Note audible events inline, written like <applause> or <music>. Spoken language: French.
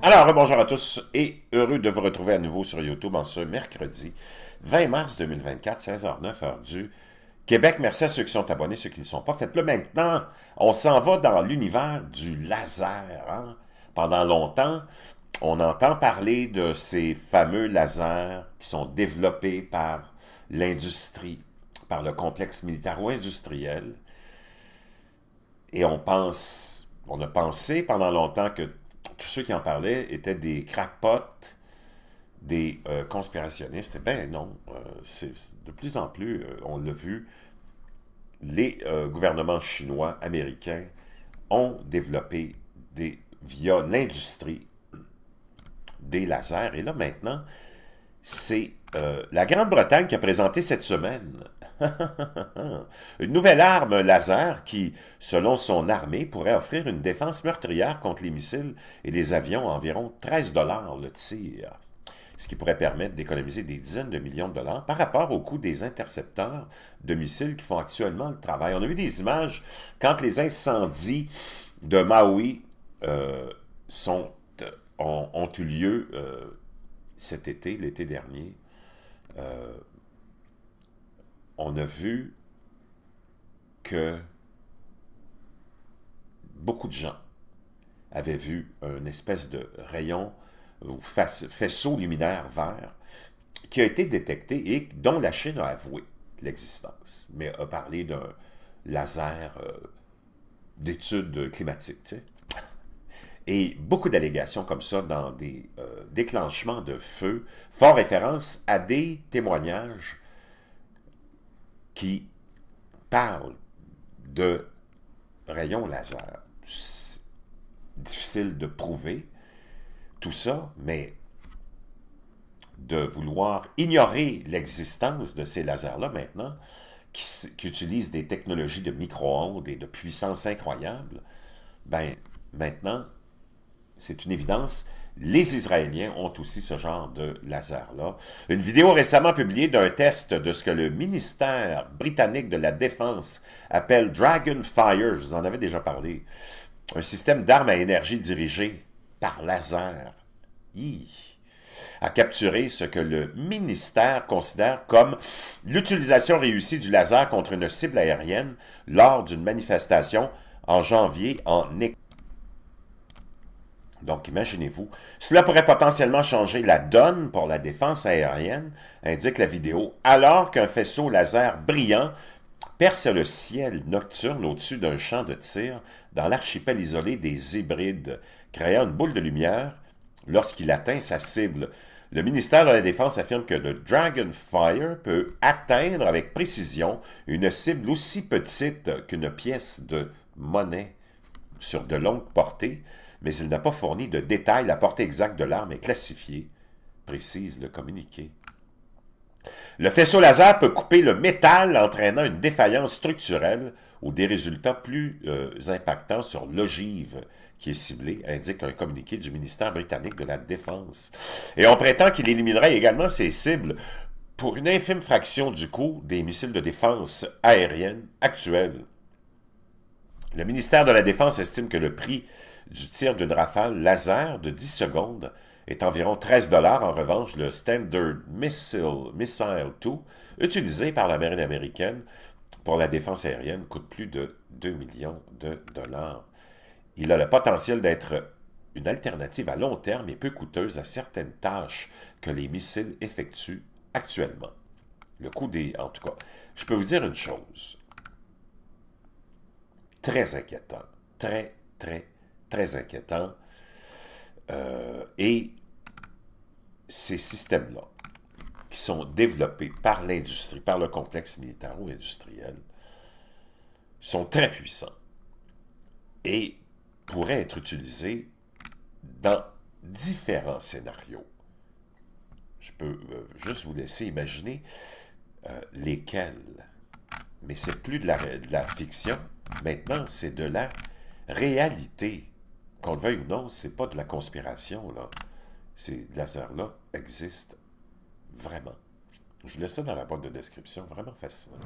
Alors, bonjour à tous et heureux de vous retrouver à nouveau sur YouTube en ce mercredi 20 mars 2024, 16h09, heure du Québec. Merci à ceux qui sont abonnés, ceux qui ne sont pas. Faites-le maintenant. On s'en va dans l'univers du laser. Hein. Pendant longtemps, on entend parler de ces fameux lasers qui sont développés par l'industrie, par le complexe militaro-industriel. Et on pense, on a pensé pendant longtemps que tous ceux qui en parlaient étaient des crapotes, des euh, conspirationnistes. Eh ben non, euh, c'est de plus en plus, euh, on l'a vu, les gouvernements chinois, américains ont développé des, via l'industrie des lasers. Et là maintenant, c'est la Grande-Bretagne qui a présenté cette semaine <laughs> une nouvelle arme laser qui, selon son armée, pourrait offrir une défense meurtrière contre les missiles et les avions à environ 13 dollars le tir, ce qui pourrait permettre d'économiser des dizaines de millions de dollars par rapport au coût des intercepteurs de missiles qui font actuellement le travail. On a vu des images quand les incendies de Maui euh, sont, euh, ont, eu lieu euh, cet été, l'été dernier on a vu que beaucoup de gens avaient vu une espèce de rayon ou faisceau luminaire vert qui a été détecté et dont la Chine a avoué l'existence, mais a parlé d'un laser d'étude euh, d'études climatiques. Et beaucoup d'allégations comme ça dans des euh, déclenchements de feu, font référence à des témoignages qui parle de rayons laser. Difficile de prouver tout ça, mais de vouloir ignorer l'existence de ces lasers-là maintenant, qui, utilisent des technologies de micro-ondes et de puissance incroyable, ben maintenant, c'est une évidence, les Israéliens ont aussi ce genre de laser-là. Une vidéo récemment publiée d'un test de ce que le ministère britannique de la Défense appelle Dragon Fire, vous en avez déjà parlé, un système d'armes à énergie dirigé par laser, a capturé ce que le ministère considère comme l'utilisation réussie du laser contre une cible aérienne lors d'une manifestation en janvier en Écosse. Donc, imaginez-vous, cela pourrait potentiellement changer la donne pour la défense aérienne, indique la vidéo, alors qu'un faisceau laser brillant perce le ciel nocturne au-dessus d'un champ de tir dans l'archipel isolé des hybrides, créant une boule de lumière lorsqu'il atteint sa cible. Le ministère de la Défense affirme que le Dragonfire peut atteindre avec précision une cible aussi petite qu'une pièce de monnaie sur de longues portées, mais il n'a pas fourni de détails. La portée exacte de l'arme est classifiée, précise le communiqué. Le faisceau laser peut couper le métal entraînant une défaillance structurelle ou des résultats plus euh, impactants sur l'ogive qui est ciblée, indique un communiqué du ministère britannique de la Défense. Et on prétend qu'il éliminerait également ses cibles pour une infime fraction du coût des missiles de défense aérienne actuels. Le ministère de la Défense estime que le prix du tir d'une rafale laser de 10 secondes est environ 13 dollars. En revanche, le Standard Missile, Missile 2, utilisé par la marine américaine pour la défense aérienne, coûte plus de 2 millions de dollars. Il a le potentiel d'être une alternative à long terme et peu coûteuse à certaines tâches que les missiles effectuent actuellement. Le coût des... En tout cas, je peux vous dire une chose très inquiétant. Très, très, très inquiétant. Euh, et ces systèmes-là, qui sont développés par l'industrie, par le complexe militaro-industriel, sont très puissants et pourraient être utilisés dans différents scénarios. Je peux euh, juste vous laisser imaginer euh, lesquels, mais c'est plus de la fiction, Maintenant, c'est de la réalité. Qu'on le veuille ou non, c'est pas de la conspiration, là. Ces lasers-là existent vraiment. Je laisse ça dans la boîte de description, vraiment fascinant.